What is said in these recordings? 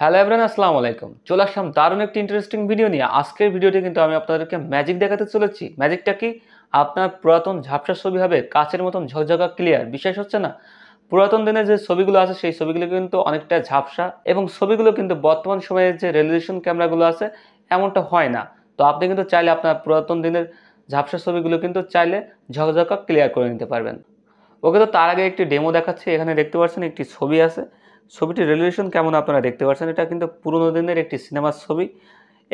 hello everyone আসসালামু আলাইকুম চলে আসলাম দারুণ একটি ইন্টারেস্টিং ভিডিও নিয়ে আজকের ভিডিওটি কিন্তু আমি আপনাদেরকে ম্যাজিক দেখাতে চলেছি ম্যাজিকটা কি আপনার পুরাতন ঝাপসা ছবি হবে কাচের মতন ঝকঝকা ক্লিয়ার বিশ্বাস হচ্ছে না পুরাতন দিনের যে ছবিগুলো আছে সেই ছবিগুলো কিন্তু অনেকটা ঝাপসা এবং ছবিগুলো কিন্তু বর্তমান সময়ের যে রেজলিউশন ক্যামেরাগুলো আছে এমনটা হয় না তো আপনি কিন্তু চাইলে আপনার পুরাতন দিনের ঝাপসা ছবিগুলো কিন্তু চাইলে ঝকঝকা ক্লিয়ার করে নিতে পারবেন ওকে তো তার আগে একটি ডেমো দেখাচ্ছে এখানে দেখতে পাচ্ছেন একটি ছবি আছে ছবিটির রেজলিউশন কেমন আপনারা দেখতে পাচ্ছেন এটা কিন্তু পুরনো দিনের একটি সিনেমার ছবি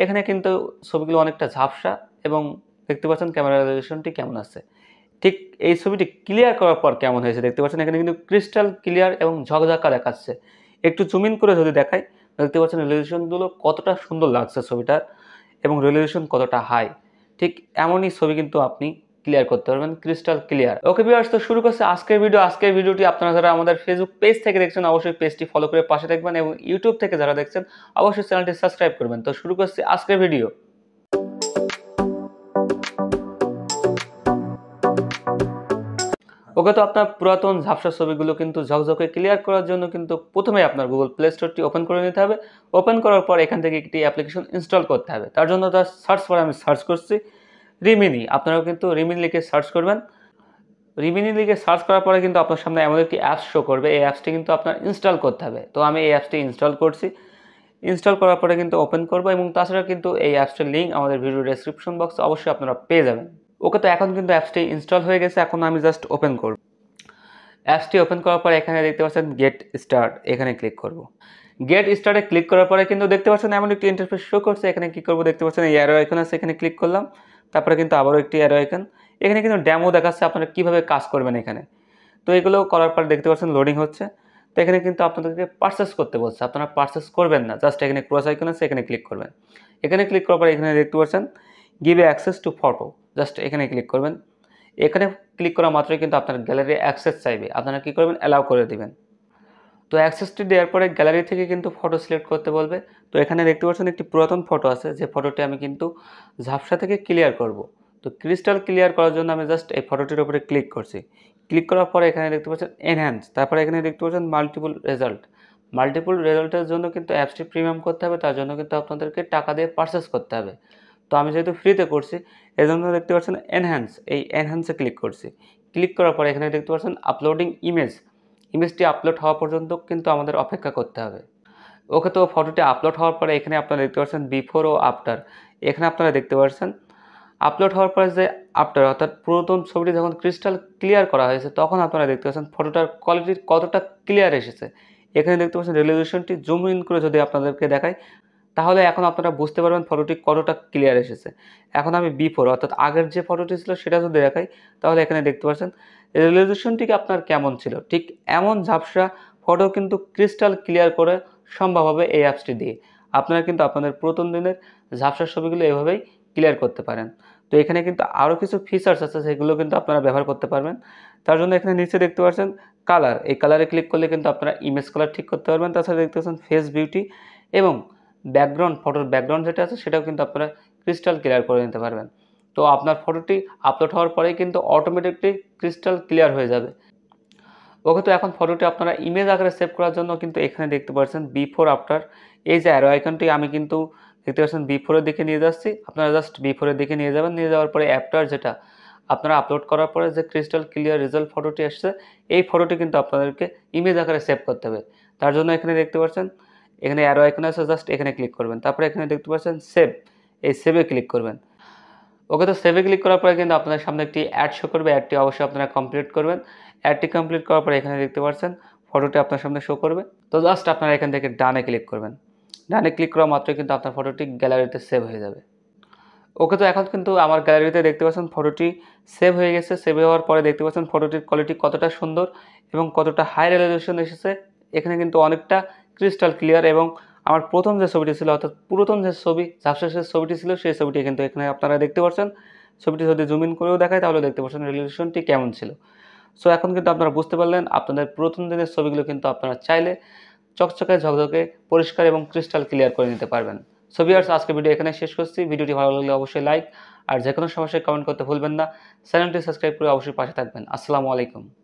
এখানে কিন্তু ছবিগুলো অনেকটা ঝাপসা এবং দেখতে পাচ্ছেন ক্যামেরা রেজলিউশনটি কেমন আছে ঠিক এই ছবিটি ক্লিয়ার করার পর কেমন হয়েছে দেখতে পাচ্ছেন এখানে কিন্তু ক্রিস্টাল ক্লিয়ার এবং ঝকঝাকা দেখাচ্ছে একটু জুমিন করে যদি দেখাই দেখতে পাচ্ছেন রেজলিউশনগুলো কতটা সুন্দর লাগছে ছবিটার এবং রেজলিউশন কতটা হাই ঠিক এমনই ছবি কিন্তু আপনি ক্লিয়ার করতে পারবেন ক্রিস্টাল ক্লিয়ার ওকে বিয়ার্স তো শুরু করছে আজকের ভিডিও আজকের ভিডিওটি আপনারা যারা আমাদের ফেসবুক পেজ থেকে দেখছেন অবশ্যই পেজটি ফলো করে পাশে দেখবেন এবং ইউটিউব থেকে যারা দেখছেন অবশ্যই চ্যানেলটি সাবস্ক্রাইব করবেন তো শুরু করছে আজকের ভিডিও ওকে তো আপনার পুরাতন ঝাপসা ছবিগুলো কিন্তু ঝকঝকে ক্লিয়ার করার জন্য কিন্তু প্রথমে আপনার গুগল প্লে স্টোরটি ওপেন করে নিতে হবে ওপেন করার পর এখান থেকে একটি অ্যাপ্লিকেশন ইনস্টল করতে হবে তার জন্য তার সার্চ করে আমি সার্চ করছি রিমিনি আপনারাও কিন্তু রিমিনি লিখে সার্চ করবেন রিমিনি লিখে সার্চ করার পরে কিন্তু আপনার সামনে এমন একটি অ্যাপস শো করবে এই অ্যাপসটি কিন্তু আপনার ইনস্টল করতে হবে তো আমি এই অ্যাপসটি ইনস্টল করছি ইনস্টল করার পরে কিন্তু ওপেন করবো এবং তাছাড়া কিন্তু এই অ্যাপসটির লিঙ্ক আমাদের ভিডিও ডেসক্রিপশন বক্সে অবশ্যই আপনারা পেয়ে যাবেন ওকে তো এখন কিন্তু অ্যাপসটি ইনস্টল হয়ে গেছে এখন আমি জাস্ট ওপেন করব অ্যাপসটি ওপেন করার পর এখানে দেখতে পাচ্ছেন গেট স্টার্ট এখানে ক্লিক করব গেট স্টার্টে ক্লিক করার পরে কিন্তু দেখতে পাচ্ছেন এমন একটি ইন্টারফেস শো করছে এখানে কী করবো দেখতে পাচ্ছেন এই অ্যারো আইকন আছে এখানে ক্লিক করলাম তারপরে কিন্তু আবারও একটি অ্যারো আইকন এখানে কিন্তু ড্যামো দেখাচ্ছে আপনারা কীভাবে কাজ করবেন এখানে তো এগুলো করার পরে দেখতে পাচ্ছেন লোডিং হচ্ছে তো এখানে কিন্তু আপনাদেরকে পার্সেস করতে বলছে আপনারা পার্সেস করবেন না জাস্ট এখানে ক্রস আইকন আছে এখানে ক্লিক করবেন এখানে ক্লিক করার পরে এখানে দেখতে পাচ্ছেন give access to photo just এখানে ক্লিক করবেন এখানে ক্লিক করা মাত্রই কিন্তু আপনার গ্যালারি অ্যাক্সেস চাইবে আপনারা কী করবেন অ্যালাউ করে দেবেন তো অ্যাক্সেসটি দেওয়ার পরে গ্যালারি থেকে কিন্তু ফটো সিলেক্ট করতে বলবে তো এখানে দেখতে পাচ্ছেন একটি পুরাতন ফটো আছে যে ফটোটি আমি কিন্তু ঝাপসা থেকে ক্লিয়ার করব তো ক্রিস্টাল ক্লিয়ার করার জন্য আমি জাস্ট এই ফটোটির উপরে ক্লিক করছি ক্লিক করার পরে এখানে দেখতে পাচ্ছেন এনহ্যান্স তারপরে এখানে দেখতে পাচ্ছেন মাল্টিপল রেজাল্ট মাল্টিপল রেজাল্টের জন্য কিন্তু অ্যাপসটি প্রিমিয়াম করতে হবে তার জন্য কিন্তু আপনাদেরকে টাকা দিয়ে পারচেস করতে হবে তো আমি যেহেতু ফ্রিতে করছি এজন্য দেখতে পাচ্ছেন এনহ্যান্স এই এনহ্যান্সে ক্লিক করছি ক্লিক করার পরে এখানে দেখতে পাচ্ছেন আপলোডিং ইমেজ ইমেজটি আপলোড হওয়া পর্যন্ত কিন্তু আমাদের অপেক্ষা করতে হবে ওকে তো ফটোটি আপলোড হওয়ার পরে এখানে আপনারা দেখতে পাচ্ছেন বিফোর ও আফটার এখানে আপনারা দেখতে পাচ্ছেন আপলোড হওয়ার পরে যে আফটার অর্থাৎ পুরাতন ছবিটি যখন ক্রিস্টাল ক্লিয়ার করা হয়েছে তখন আপনারা দেখতে পাচ্ছেন ফটোটার কোয়ালিটি কতটা ক্লিয়ার এসেছে এখানে দেখতে পাচ্ছেন রেজলিউশনটি জুম ইন করে যদি আপনাদেরকে দেখায় তাহলে এখন আপনারা বুঝতে পারবেন ফটোটি কতটা ক্লিয়ার এসেছে এখন আমি বি ফোর অর্থাৎ আগের যে ফটোটি ছিল সেটা যদি দেখাই তাহলে এখানে দেখতে পাচ্ছেন রেজলিউশনটিকে আপনার কেমন ছিল ঠিক এমন ঝাপসা ফটো কিন্তু ক্রিস্টাল ক্লিয়ার করে সম্ভব হবে এই অ্যাপসটি দিয়ে আপনারা কিন্তু আপনাদের প্রথম দিনের ঝাপসা ছবিগুলো এভাবেই ক্লিয়ার করতে পারেন তো এখানে কিন্তু আরও কিছু ফিচার্স আছে সেগুলো কিন্তু আপনারা ব্যবহার করতে পারবেন তার জন্য এখানে নিচে দেখতে পাচ্ছেন কালার এই কালারে ক্লিক করলে কিন্তু আপনারা ইমেজ কালার ঠিক করতে পারবেন তাছাড়া দেখতে পাচ্ছেন ফেস বিউটি এবং ব্যাকগ্রাউন্ড ফটোর ব্যাকগ্রাউন্ড যেটা আছে সেটাও কিন্তু আপনারা ক্রিস্টাল ক্লিয়ার করে নিতে পারবেন তো আপনার ফটোটি আপলোড হওয়ার পরেই কিন্তু অটোমেটিকলি ক্রিস্টাল ক্লিয়ার হয়ে যাবে ওকে তো এখন ফটোটি আপনারা ইমেজ আকারে সেভ করার জন্য কিন্তু এখানে দেখতে পাচ্ছেন বিফোর আফটার এই যে অ্যারো আমি কিন্তু দেখতে পাচ্ছেন বিফোরের দিকে নিয়ে যাচ্ছি আপনারা জাস্ট বিফোরের দিকে নিয়ে যাবেন নিয়ে যাওয়ার পরে অ্যাপটার যেটা আপনারা আপলোড করার পরে যে ক্রিস্টাল ক্লিয়ার রেজাল্ট ফটোটি আসছে এই ফটোটি কিন্তু আপনাদেরকে ইমেজ আকারে সেভ করতে হবে তার জন্য এখানে দেখতে পাচ্ছেন এখানে অ্যারো আইকন আছে জাস্ট এখানে ক্লিক করবেন তারপরে এখানে দেখতে পাচ্ছেন সেভ এই সেভে ক্লিক করবেন ওকে তো সেভে ক্লিক করার পরে কিন্তু আপনাদের সামনে একটি অ্যাড শো করবে অ্যাডটি অবশ্যই আপনারা কমপ্লিট করবেন অ্যাডটি কমপ্লিট করার পরে এখানে দেখতে পাচ্ছেন ফটোটি আপনার সামনে শো করবে তো জাস্ট আপনারা এখান থেকে ডানে ক্লিক করবেন ডানে ক্লিক করা মাত্রই কিন্তু আপনার ফটোটি গ্যালারিতে সেভ হয়ে যাবে ওকে তো এখন কিন্তু আমার গ্যালারিতে দেখতে পাচ্ছেন ফটোটি সেভ হয়ে গেছে সেভ হওয়ার পরে দেখতে পাচ্ছেন ফটোটির কোয়ালিটি কতটা সুন্দর এবং কতটা হাই রেজলিউশন এসেছে এখানে কিন্তু অনেকটা ক্রিস্টাল ক্লিয়ার এবং আমার প্রথম যে ছবিটি ছিল অর্থাৎ পুরাতন যে ছবি সাবশেষের ছবিটি ছিল সেই ছবিটি কিন্তু এখানে আপনারা দেখতে পাচ্ছেন ছবিটি যদি জুম ইন করেও দেখায় তাহলে দেখতে পাচ্ছেন রেলিউশনটি কেমন ছিল সো এখন কিন্তু আপনারা বুঝতে পারলেন আপনাদের প্রথম দিনের ছবিগুলো কিন্তু আপনারা চাইলে চকচকে ঝকঝকে পরিষ্কার এবং ক্রিস্টাল ক্লিয়ার করে নিতে পারবেন সো ভিউয়ার্স আজকে ভিডিও এখানে শেষ করছি ভিডিওটি ভালো লাগলে অবশ্যই লাইক আর যে কোনো সমস্যায় কমেন্ট করতে ভুলবেন না চ্যানেলটি সাবস্ক্রাইব করে অবশ্যই পাশে থাকবেন আসসালামু আলাইকুম